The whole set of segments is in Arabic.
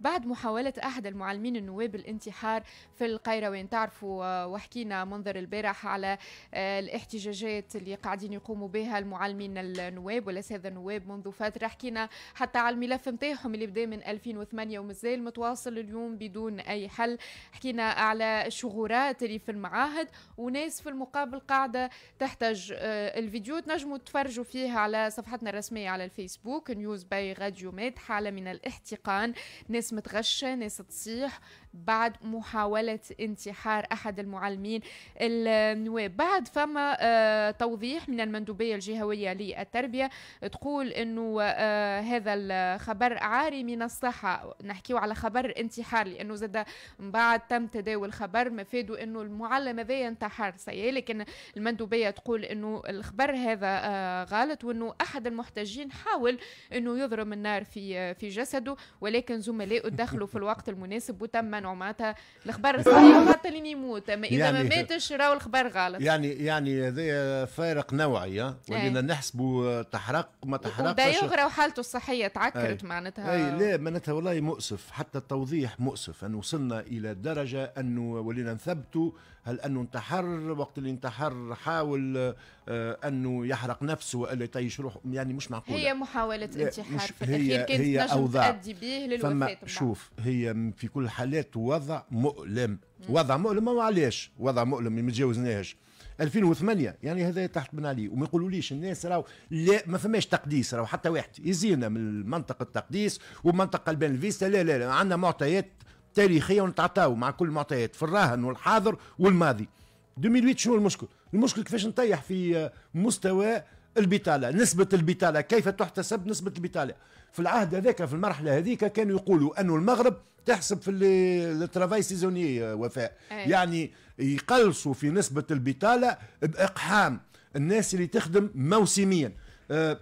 بعد محاولة أحد المعلمين النواب الانتحار في القيروان تعرفوا آه، وحكينا منظر البارح على آه، الاحتجاجات اللي قاعدين يقوموا بها المعلمين النواب هذا النواب منذ فترة حكينا حتى على الملف نتاعهم اللي بدأ من 2008 ومازال متواصل اليوم بدون أي حل حكينا على الشغورات اللي في المعاهد وناس في المقابل قاعدة تحتاج آه، الفيديو تنجموا تفرجوا فيه على صفحتنا الرسمية على الفيسبوك نيوز باي غاديو مدحة من الاحتقان ناس متغشه ناس تصيح بعد محاولة انتحار أحد المعلمين النواب بعد فما آه، توضيح من المندوبية الجهوية للتربية تقول أنه آه، هذا الخبر عاري من الصحة نحكيه على خبر انتحار لأنه زاد من بعد تم تداول خبر مفيده أنه المعلم هذا انتحر سيئة لكن المندوبية تقول أنه الخبر هذا آه، غلط وأنه أحد المحتجين حاول أنه يضرب النار في في جسده ولكن زملائه دخلوا في الوقت المناسب وتم عنوانه معناتها الخبر صحيح حتى لين يموت اما اذا يعني ما ماتش راهو الخبر غلط يعني يعني هذا فارق نوعي إيه. ولينا نحسبوا تحرق ما تحرقش يغرى حالته الصحيه تعكرت إيه. معناتها اي لا معناتها والله مؤسف حتى التوضيح مؤسف ان وصلنا الى درجه انه ولينا نثبتوا هل انه انتحر وقت اللي انتحر حاول آه، انه يحرق نفسه والا يطيش روحه يعني مش معقوله هي محاوله انتحار في الاخير كانت تؤدي به للوفاه شوف هي في كل الحالات كانت وضع مؤلم وضع مؤلم ما علاش وضع مؤلم ما تجاوزناهش 2008 يعني هذا تحت من عليه وما يقولوليش الناس راهو لا ما فماش تقديس راهو حتى واحد يزينا من منطقه التقديس ومنطقه البان الفيستا لا لا, لا. عندنا معطيات تاريخيه ونتعطاو مع كل المعطيات في الراهن والحاضر والماضي 2008 شنو المشكل؟ المشكل كيفاش نطيح في مستوى البطاله، نسبه البطاله كيف تحتسب نسبه البطاله؟ في العهد هذاك في المرحله هذيك كانوا يقولوا انه المغرب تحسب في الترافاي سيزوني وفاء إيه. يعني يقلصوا في نسبه البطاله باقحام الناس اللي تخدم موسميا أه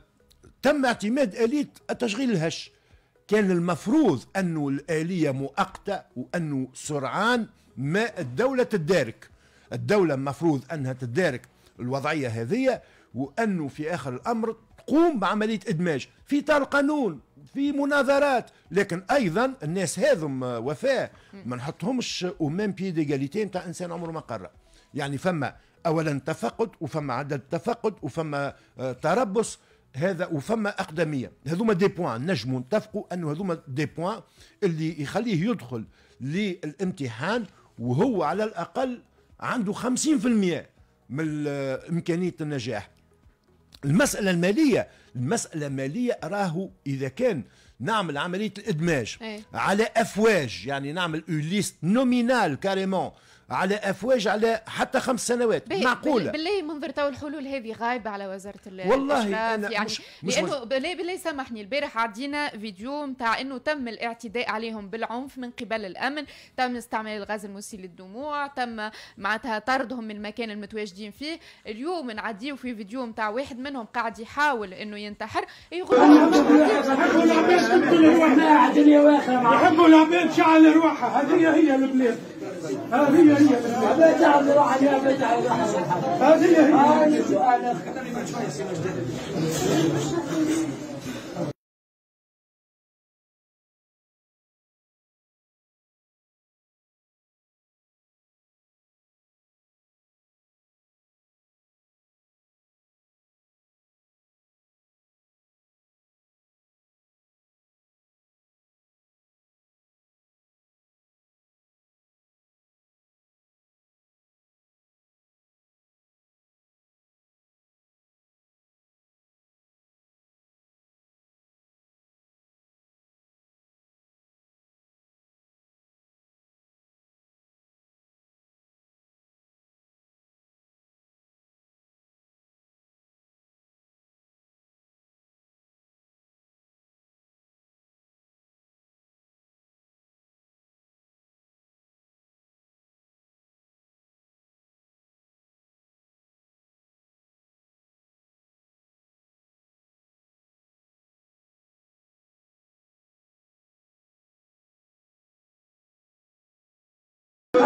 تم اعتماد اليه التشغيل الهش كان المفروض انه الاليه مؤقته وانه سرعان ما الدوله تدارك الدوله المفروض انها تدارك الوضعيه هذه وانه في اخر الامر قوم بعمليه ادماج في اطار قانون في مناظرات لكن ايضا الناس هذم وفاء ما نحطهمش او ميم بي ديغاليتي نتاع انسان عمره ما قرا يعني فما اولا تفقد وفما عدد تفقد وفما آه، تربص هذا وفما اقدميه هذوما دي بوان نجموا نتفقوا انه هذوما دي بوان اللي يخليه يدخل للامتحان وهو على الاقل عنده 50% من آه، امكانيه النجاح المسألة المالية المسألة المالية راه إذا كان نعمل عملية الإدماج أي. على أفواج يعني نعمل اون ليست نومينال كاريمون على افواج على حتى خمس سنوات معقوله بالله منظر تو الحلول هذه غايبه على وزاره والله أنا يعني مش مش لانه بالله بالله سامحني البارح عدينا فيديو نتاع انه تم الاعتداء عليهم بالعنف من قبل الامن تم استعمال الغاز المسيل للدموع تم معناتها طردهم من المكان المتواجدين فيه اليوم نعديو في فيديو نتاع واحد منهم قاعد يحاول انه ينتحر يقول يحبوا العباد يا يحبوا العباد شعل رواحها هذه هي البلاد هذه هي ابيت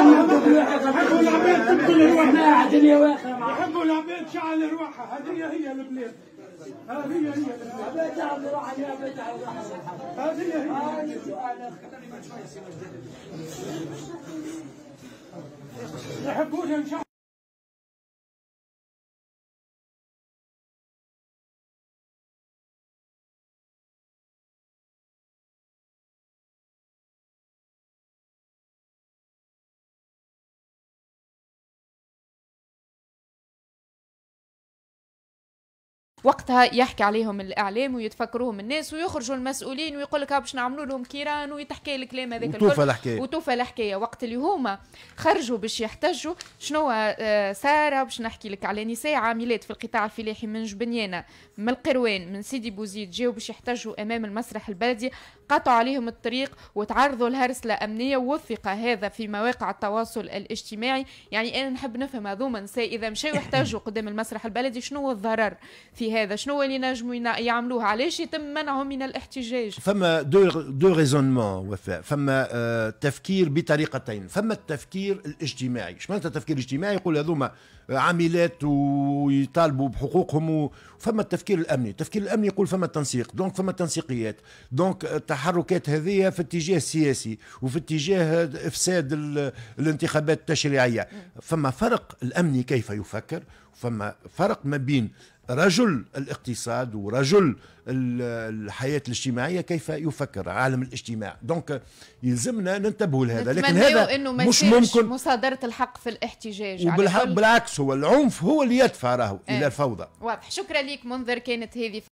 يحبوا العباد تبذل روحنا قاعدين يا واخا يحبوا العباد شعل روحها هذه هي البلاد هذه هي البلاد شعل روحها يا بيت على روحها هذه هي هذا سؤال يحبونا نشعل وقتها يحكي عليهم الاعلام ويتفكروهم الناس ويخرجوا المسؤولين ويقول لك باش نعملوا لهم كيران ويتحكي الكلام هذاك وتوفى الحكايه وتوفى الحكايه وقت اللي هما خرجوا باش يحتجوا شنو صار آه، باش نحكي لك على نساء عاملات في القطاع الفلاحي من جبنيانه من القروان من سيدي بوزيد جاوا باش يحتجوا امام المسرح البلدي قطعوا عليهم الطريق وتعرضوا لهرسله امنيه ووثق هذا في مواقع التواصل الاجتماعي يعني انا نحب نفهم هذوما نساء اذا مشاو يحتجوا قدام المسرح البلدي شنو الضرر في هذا شنو اللي نجموا يعملوه علاش يتم منعهم من الاحتجاج فما دو دو ريزونمون وفاء فما آه، تفكير بطريقتين فما التفكير الاجتماعي اش معناتها التفكير الاجتماعي يقول هذوما آه، عاملات ويطالبوا بحقوقهم وفما التفكير الامني التفكير الامني يقول فما تنسيق دونك فما تنسيقيات دونك آه، التحركات هذه في اتجاه سياسي وفي اتجاه افساد الانتخابات التشريعيه فما فرق الامني كيف يفكر فما فرق ما بين رجل الاقتصاد ورجل الحياة الاجتماعية كيف يفكر عالم الاجتماع دونك يلزمنا ننتبه لهذا لكن هذا إنه مش ممكن مصادرة الحق في الاحتجاج بالعكس هو العنف هو اللي يدفع راهو اه. إلى الفوضى واضح شكرا لك منذر كانت هذه